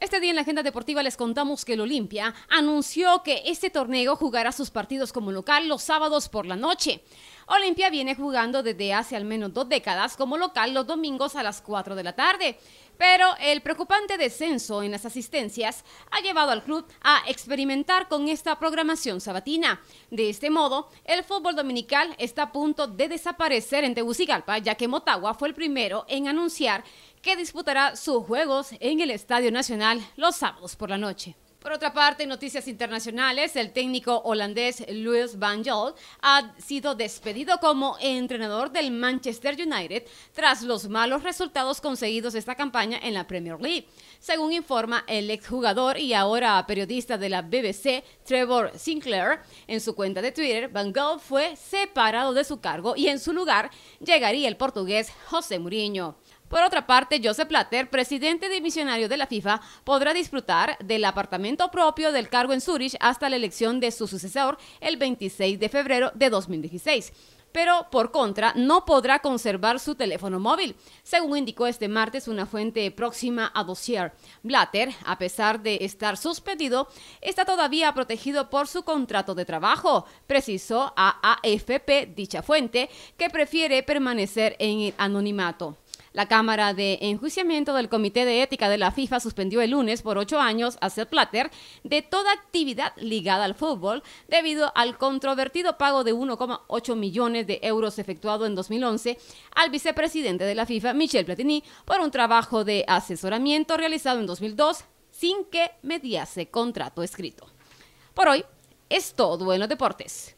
Este día en la agenda deportiva les contamos que el Olimpia anunció que este torneo jugará sus partidos como local los sábados por la noche. Olimpia viene jugando desde hace al menos dos décadas como local los domingos a las 4 de la tarde pero el preocupante descenso en las asistencias ha llevado al club a experimentar con esta programación sabatina. De este modo, el fútbol dominical está a punto de desaparecer en Tegucigalpa, ya que Motagua fue el primero en anunciar que disputará sus juegos en el Estadio Nacional los sábados por la noche. Por otra parte, noticias internacionales, el técnico holandés Louis Van Gaal ha sido despedido como entrenador del Manchester United tras los malos resultados conseguidos esta campaña en la Premier League. Según informa el exjugador y ahora periodista de la BBC, Trevor Sinclair, en su cuenta de Twitter, Van Gaal fue separado de su cargo y en su lugar llegaría el portugués José Mourinho. Por otra parte, Joseph Blatter, presidente dimisionario de la FIFA, podrá disfrutar del apartamento propio del cargo en Zurich hasta la elección de su sucesor el 26 de febrero de 2016 pero por contra no podrá conservar su teléfono móvil, según indicó este martes una fuente próxima a Dossier. Blatter, a pesar de estar suspendido, está todavía protegido por su contrato de trabajo, precisó a AFP dicha fuente, que prefiere permanecer en el anonimato. La Cámara de Enjuiciamiento del Comité de Ética de la FIFA suspendió el lunes por ocho años a Seth Platter de toda actividad ligada al fútbol debido al controvertido pago de 1,8 millones de euros efectuado en 2011 al vicepresidente de la FIFA, Michel Platini, por un trabajo de asesoramiento realizado en 2002 sin que mediase contrato escrito. Por hoy es todo en los deportes.